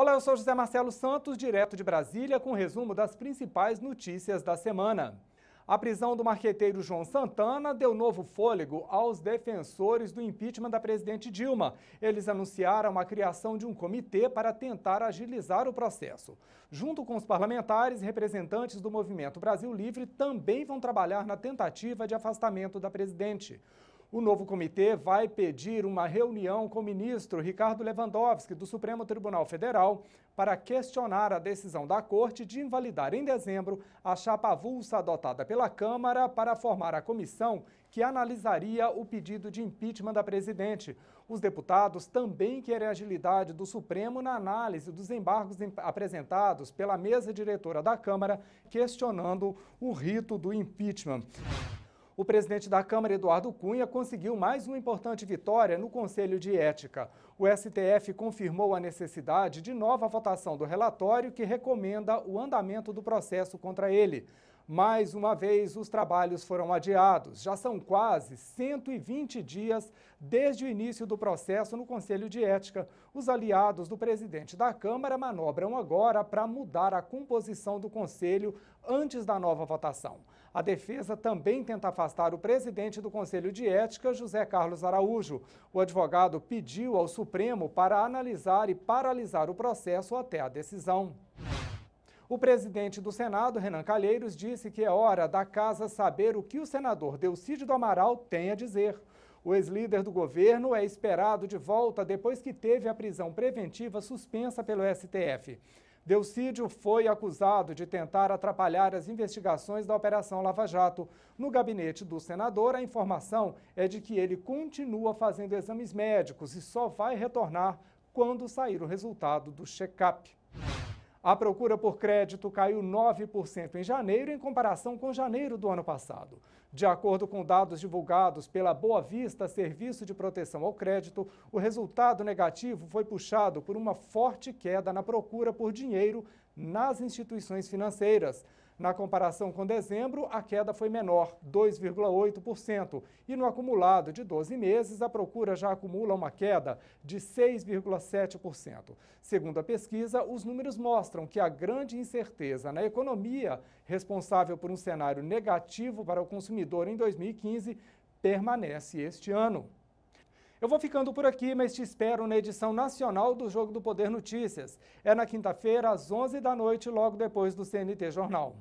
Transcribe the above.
Olá, eu sou José Marcelo Santos, direto de Brasília, com um resumo das principais notícias da semana. A prisão do marqueteiro João Santana deu novo fôlego aos defensores do impeachment da presidente Dilma. Eles anunciaram a criação de um comitê para tentar agilizar o processo. Junto com os parlamentares, representantes do Movimento Brasil Livre também vão trabalhar na tentativa de afastamento da presidente. O novo comitê vai pedir uma reunião com o ministro Ricardo Lewandowski, do Supremo Tribunal Federal, para questionar a decisão da Corte de invalidar em dezembro a chapa avulsa adotada pela Câmara para formar a comissão que analisaria o pedido de impeachment da presidente. Os deputados também querem agilidade do Supremo na análise dos embargos apresentados pela mesa diretora da Câmara, questionando o rito do impeachment. O presidente da Câmara, Eduardo Cunha, conseguiu mais uma importante vitória no Conselho de Ética. O STF confirmou a necessidade de nova votação do relatório que recomenda o andamento do processo contra ele. Mais uma vez, os trabalhos foram adiados. Já são quase 120 dias desde o início do processo no Conselho de Ética. Os aliados do presidente da Câmara manobram agora para mudar a composição do Conselho antes da nova votação. A defesa também tenta afastar o presidente do Conselho de Ética, José Carlos Araújo. O advogado pediu ao Supremo para analisar e paralisar o processo até a decisão. O presidente do Senado, Renan Calheiros, disse que é hora da casa saber o que o senador Delcídio do Amaral tem a dizer. O ex-líder do governo é esperado de volta depois que teve a prisão preventiva suspensa pelo STF. Delcídio foi acusado de tentar atrapalhar as investigações da Operação Lava Jato. No gabinete do senador, a informação é de que ele continua fazendo exames médicos e só vai retornar quando sair o resultado do check-up. A procura por crédito caiu 9% em janeiro em comparação com janeiro do ano passado. De acordo com dados divulgados pela Boa Vista Serviço de Proteção ao Crédito, o resultado negativo foi puxado por uma forte queda na procura por dinheiro nas instituições financeiras, na comparação com dezembro, a queda foi menor, 2,8%, e no acumulado de 12 meses, a procura já acumula uma queda de 6,7%. Segundo a pesquisa, os números mostram que a grande incerteza na economia, responsável por um cenário negativo para o consumidor em 2015, permanece este ano. Eu vou ficando por aqui, mas te espero na edição nacional do Jogo do Poder Notícias. É na quinta-feira, às 11 da noite, logo depois do CNT Jornal.